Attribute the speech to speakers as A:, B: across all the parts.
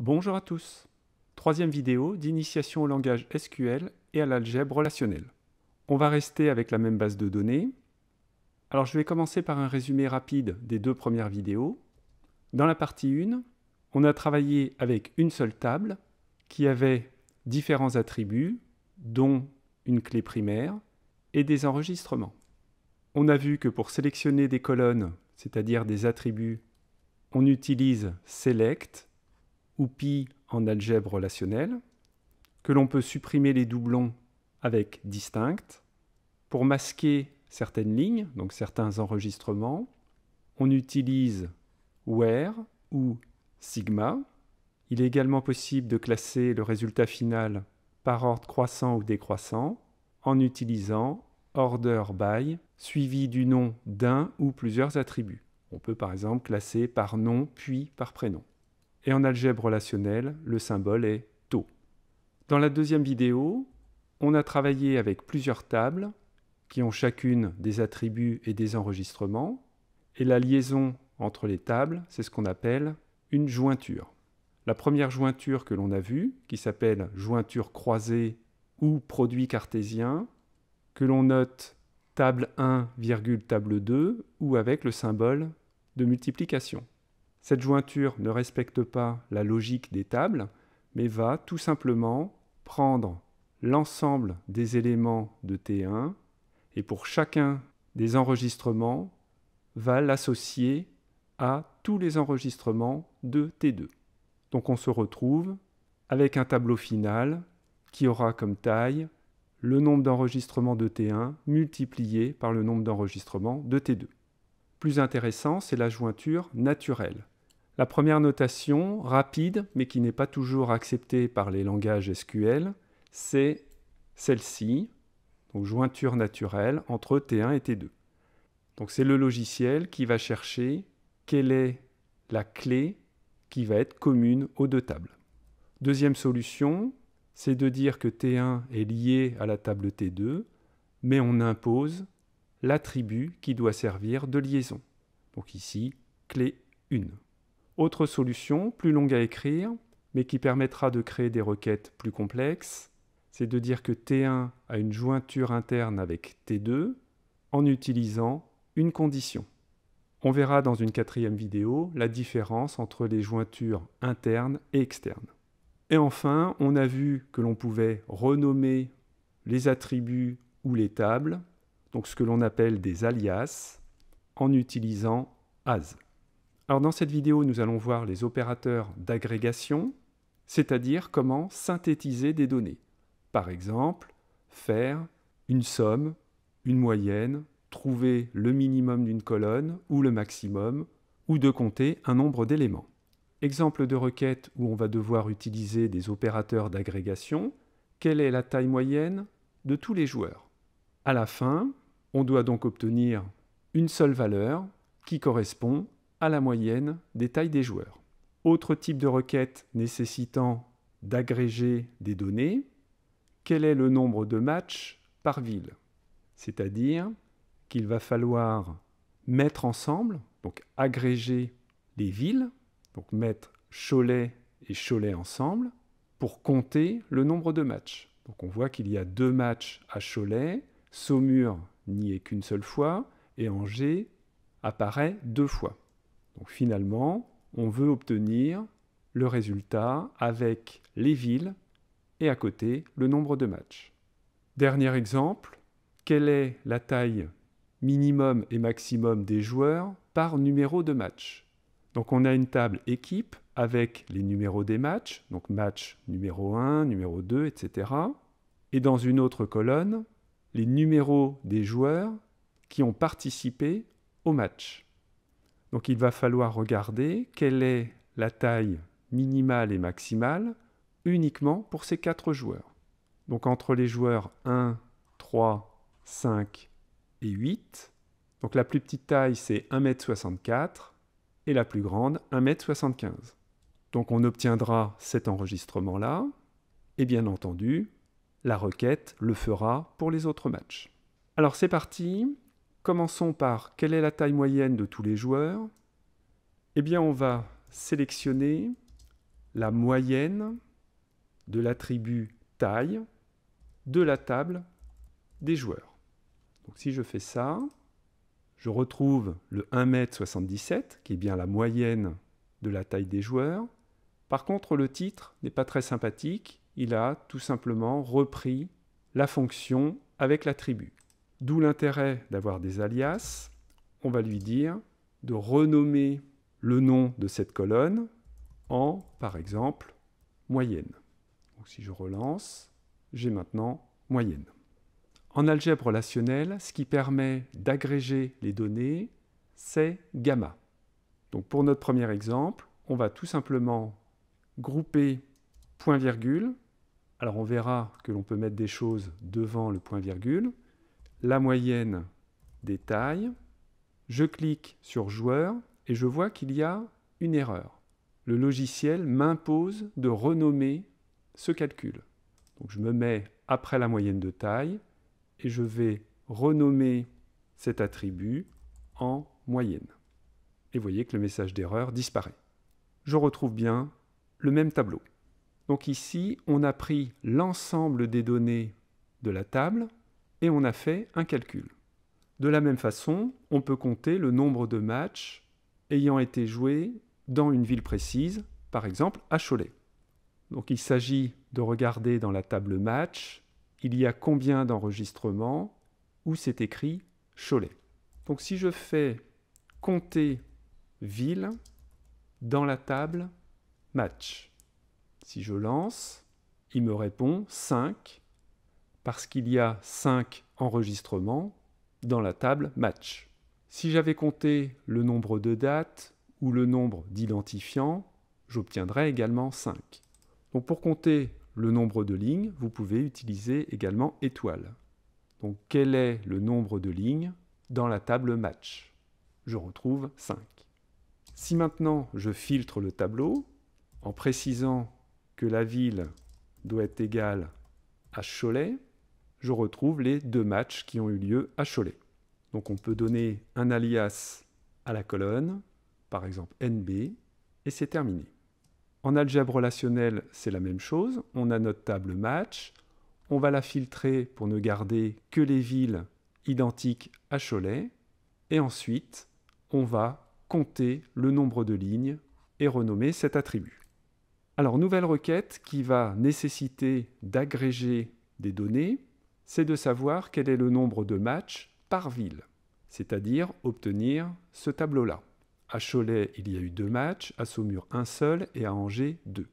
A: Bonjour à tous Troisième vidéo d'initiation au langage SQL et à l'algèbre relationnelle. On va rester avec la même base de données. Alors je vais commencer par un résumé rapide des deux premières vidéos. Dans la partie 1, on a travaillé avec une seule table qui avait différents attributs, dont une clé primaire et des enregistrements. On a vu que pour sélectionner des colonnes, c'est-à-dire des attributs, on utilise select ou pi en algèbre relationnelle, que l'on peut supprimer les doublons avec distinct. Pour masquer certaines lignes, donc certains enregistrements, on utilise where ou sigma. Il est également possible de classer le résultat final par ordre croissant ou décroissant en utilisant order by suivi du nom d'un ou plusieurs attributs. On peut par exemple classer par nom puis par prénom et en algèbre relationnelle, le symbole est taux. Dans la deuxième vidéo, on a travaillé avec plusieurs tables qui ont chacune des attributs et des enregistrements, et la liaison entre les tables, c'est ce qu'on appelle une jointure. La première jointure que l'on a vue, qui s'appelle jointure croisée ou produit cartésien, que l'on note table 1, table 2 ou avec le symbole de multiplication. Cette jointure ne respecte pas la logique des tables, mais va tout simplement prendre l'ensemble des éléments de T1 et pour chacun des enregistrements va l'associer à tous les enregistrements de T2. Donc on se retrouve avec un tableau final qui aura comme taille le nombre d'enregistrements de T1 multiplié par le nombre d'enregistrements de T2. Plus intéressant, c'est la jointure naturelle. La première notation, rapide, mais qui n'est pas toujours acceptée par les langages SQL, c'est celle-ci, donc jointure naturelle entre T1 et T2. Donc c'est le logiciel qui va chercher quelle est la clé qui va être commune aux deux tables. Deuxième solution, c'est de dire que T1 est lié à la table T2, mais on impose l'attribut qui doit servir de liaison. Donc ici, clé 1. Autre solution, plus longue à écrire, mais qui permettra de créer des requêtes plus complexes, c'est de dire que T1 a une jointure interne avec T2 en utilisant une condition. On verra dans une quatrième vidéo la différence entre les jointures internes et externes. Et enfin, on a vu que l'on pouvait renommer les attributs ou les tables, donc ce que l'on appelle des alias, en utilisant as. Alors dans cette vidéo, nous allons voir les opérateurs d'agrégation, c'est-à-dire comment synthétiser des données. Par exemple, faire une somme, une moyenne, trouver le minimum d'une colonne ou le maximum, ou de compter un nombre d'éléments. Exemple de requête où on va devoir utiliser des opérateurs d'agrégation. Quelle est la taille moyenne de tous les joueurs À la fin, on doit donc obtenir une seule valeur qui correspond à la moyenne des tailles des joueurs. Autre type de requête nécessitant d'agréger des données, quel est le nombre de matchs par ville C'est-à-dire qu'il va falloir mettre ensemble, donc agréger les villes, donc mettre Cholet et Cholet ensemble, pour compter le nombre de matchs. Donc on voit qu'il y a deux matchs à Cholet, Saumur n'y est qu'une seule fois, et Angers apparaît deux fois. Donc finalement, on veut obtenir le résultat avec les villes et à côté le nombre de matchs. Dernier exemple, quelle est la taille minimum et maximum des joueurs par numéro de match Donc on a une table équipe avec les numéros des matchs, donc match numéro 1, numéro 2, etc. Et dans une autre colonne, les numéros des joueurs qui ont participé au match. Donc il va falloir regarder quelle est la taille minimale et maximale uniquement pour ces quatre joueurs. Donc entre les joueurs 1, 3, 5 et 8, donc la plus petite taille c'est 1m64 et la plus grande 1m75. Donc on obtiendra cet enregistrement-là et bien entendu, la requête le fera pour les autres matchs. Alors c'est parti, Commençons par quelle est la taille moyenne de tous les joueurs Eh bien, on va sélectionner la moyenne de l'attribut taille de la table des joueurs. Donc si je fais ça, je retrouve le 1m77 qui est bien la moyenne de la taille des joueurs. Par contre, le titre n'est pas très sympathique, il a tout simplement repris la fonction avec l'attribut. D'où l'intérêt d'avoir des alias. On va lui dire de renommer le nom de cette colonne en, par exemple, moyenne. Donc si je relance, j'ai maintenant moyenne. En algèbre relationnelle, ce qui permet d'agréger les données, c'est gamma. Donc pour notre premier exemple, on va tout simplement grouper point-virgule. Alors on verra que l'on peut mettre des choses devant le point-virgule la moyenne des tailles. Je clique sur joueur et je vois qu'il y a une erreur. Le logiciel m'impose de renommer ce calcul. Donc je me mets après la moyenne de taille et je vais renommer cet attribut en moyenne. Et vous voyez que le message d'erreur disparaît. Je retrouve bien le même tableau. Donc ici, on a pris l'ensemble des données de la table et on a fait un calcul. De la même façon, on peut compter le nombre de matchs ayant été joués dans une ville précise, par exemple à Cholet. Donc il s'agit de regarder dans la table match, il y a combien d'enregistrements où c'est écrit Cholet. Donc si je fais compter ville dans la table match, si je lance, il me répond 5 parce qu'il y a 5 enregistrements dans la table match. Si j'avais compté le nombre de dates ou le nombre d'identifiants, j'obtiendrais également 5. Donc pour compter le nombre de lignes, vous pouvez utiliser également étoile. Donc quel est le nombre de lignes dans la table match Je retrouve 5. Si maintenant je filtre le tableau en précisant que la ville doit être égale à Cholet, je retrouve les deux matchs qui ont eu lieu à Cholet. Donc on peut donner un alias à la colonne, par exemple NB, et c'est terminé. En algèbre relationnelle, c'est la même chose. On a notre table match, on va la filtrer pour ne garder que les villes identiques à Cholet, et ensuite, on va compter le nombre de lignes et renommer cet attribut. Alors, nouvelle requête qui va nécessiter d'agréger des données c'est de savoir quel est le nombre de matchs par ville, c'est-à-dire obtenir ce tableau-là. À Cholet, il y a eu deux matchs, à Saumur un seul et à Angers deux.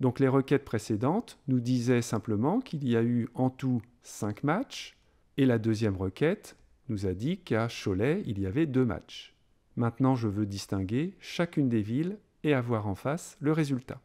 A: Donc les requêtes précédentes nous disaient simplement qu'il y a eu en tout cinq matchs, et la deuxième requête nous a dit qu'à Cholet, il y avait deux matchs. Maintenant, je veux distinguer chacune des villes et avoir en face le résultat.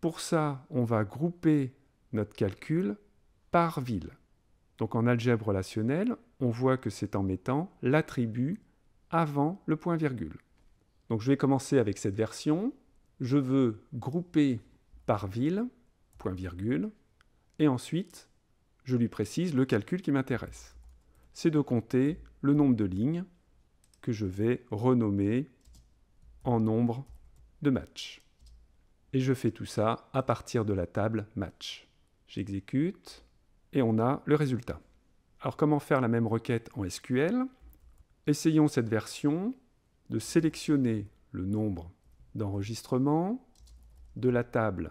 A: Pour ça, on va grouper notre calcul par ville. Donc en algèbre relationnelle, on voit que c'est en mettant l'attribut avant le point-virgule. Donc je vais commencer avec cette version. Je veux grouper par ville, point-virgule, et ensuite je lui précise le calcul qui m'intéresse. C'est de compter le nombre de lignes que je vais renommer en nombre de matchs. Et je fais tout ça à partir de la table match. J'exécute et on a le résultat. Alors comment faire la même requête en SQL Essayons cette version de sélectionner le nombre d'enregistrements de la table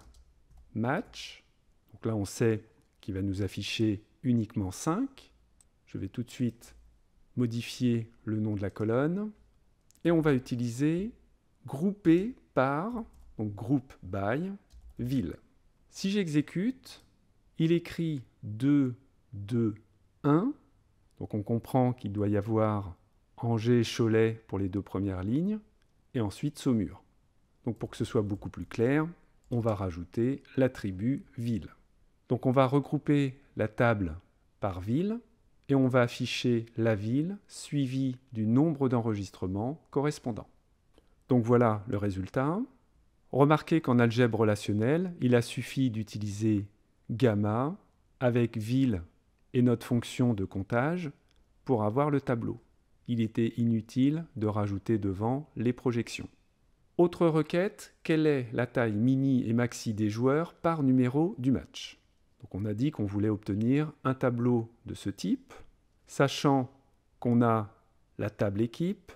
A: match. Donc là, on sait qu'il va nous afficher uniquement 5. Je vais tout de suite modifier le nom de la colonne et on va utiliser grouper par, donc group by, ville. Si j'exécute, il écrit 2, 2, 1. Donc on comprend qu'il doit y avoir Angers, Cholet pour les deux premières lignes, et ensuite Saumur. Donc pour que ce soit beaucoup plus clair, on va rajouter l'attribut ville. Donc on va regrouper la table par ville et on va afficher la ville suivie du nombre d'enregistrements correspondants. Donc voilà le résultat. Remarquez qu'en algèbre relationnelle, il a suffi d'utiliser gamma avec ville et notre fonction de comptage pour avoir le tableau. Il était inutile de rajouter devant les projections. Autre requête, quelle est la taille mini et maxi des joueurs par numéro du match Donc on a dit qu'on voulait obtenir un tableau de ce type, sachant qu'on a la table équipe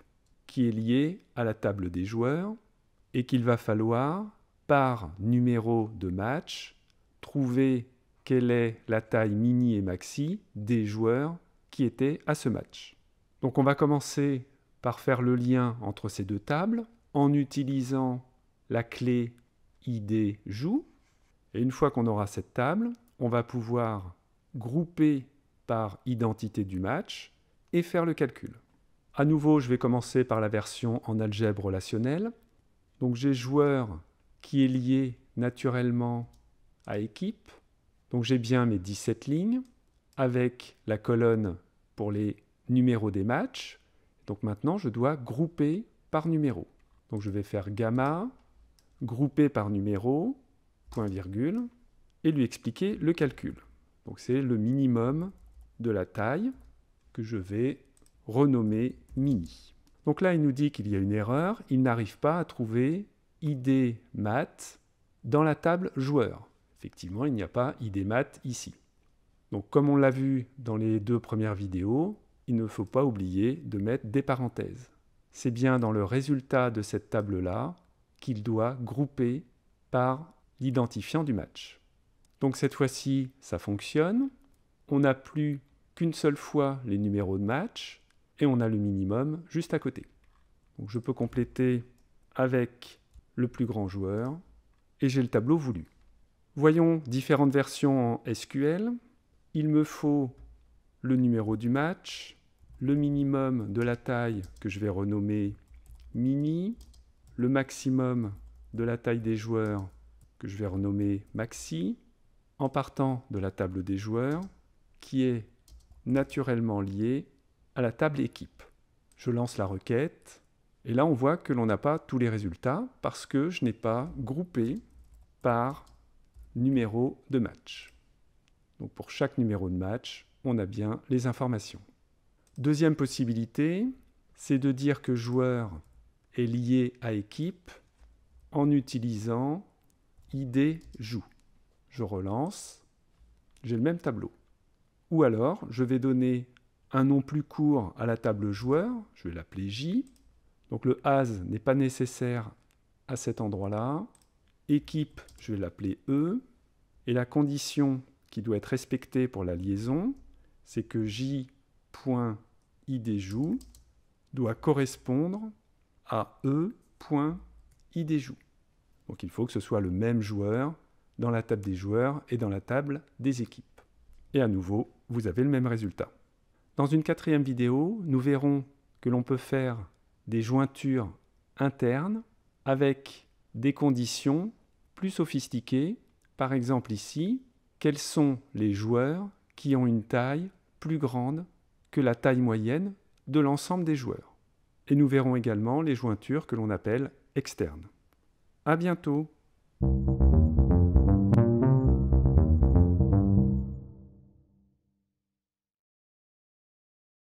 A: qui est liée à la table des joueurs et qu'il va falloir par numéro de match trouver quelle est la taille mini et maxi des joueurs qui étaient à ce match. Donc on va commencer par faire le lien entre ces deux tables en utilisant la clé ID joue. Et une fois qu'on aura cette table, on va pouvoir grouper par identité du match et faire le calcul. À nouveau, je vais commencer par la version en algèbre relationnelle. Donc j'ai joueur qui est lié naturellement à équipe. Donc j'ai bien mes 17 lignes avec la colonne pour les numéros des matchs. Donc maintenant, je dois grouper par numéro. Donc je vais faire gamma, grouper par numéro, point virgule, et lui expliquer le calcul. Donc c'est le minimum de la taille que je vais renommer mini. Donc là, il nous dit qu'il y a une erreur, il n'arrive pas à trouver ID mat dans la table joueur. Effectivement, il n'y a pas idémat ici. Donc comme on l'a vu dans les deux premières vidéos, il ne faut pas oublier de mettre des parenthèses. C'est bien dans le résultat de cette table-là qu'il doit grouper par l'identifiant du match. Donc cette fois-ci, ça fonctionne. On n'a plus qu'une seule fois les numéros de match et on a le minimum juste à côté. Donc je peux compléter avec le plus grand joueur et j'ai le tableau voulu. Voyons différentes versions en SQL. Il me faut le numéro du match, le minimum de la taille que je vais renommer mini, le maximum de la taille des joueurs que je vais renommer maxi, en partant de la table des joueurs qui est naturellement liée à la table équipe. Je lance la requête et là on voit que l'on n'a pas tous les résultats parce que je n'ai pas groupé par numéro de match. Donc pour chaque numéro de match, on a bien les informations. Deuxième possibilité, c'est de dire que joueur est lié à équipe en utilisant ID joue. Je relance, j'ai le même tableau. Ou alors, je vais donner un nom plus court à la table joueur, je vais l'appeler J. Donc le has n'est pas nécessaire à cet endroit-là équipe, je vais l'appeler E, et la condition qui doit être respectée pour la liaison, c'est que J.IDJOU doit correspondre à E.IDJOU. Donc il faut que ce soit le même joueur dans la table des joueurs et dans la table des équipes. Et à nouveau, vous avez le même résultat. Dans une quatrième vidéo, nous verrons que l'on peut faire des jointures internes avec des conditions plus Par exemple ici, quels sont les joueurs qui ont une taille plus grande que la taille moyenne de l'ensemble des joueurs. Et nous verrons également les jointures que l'on appelle externes. À bientôt!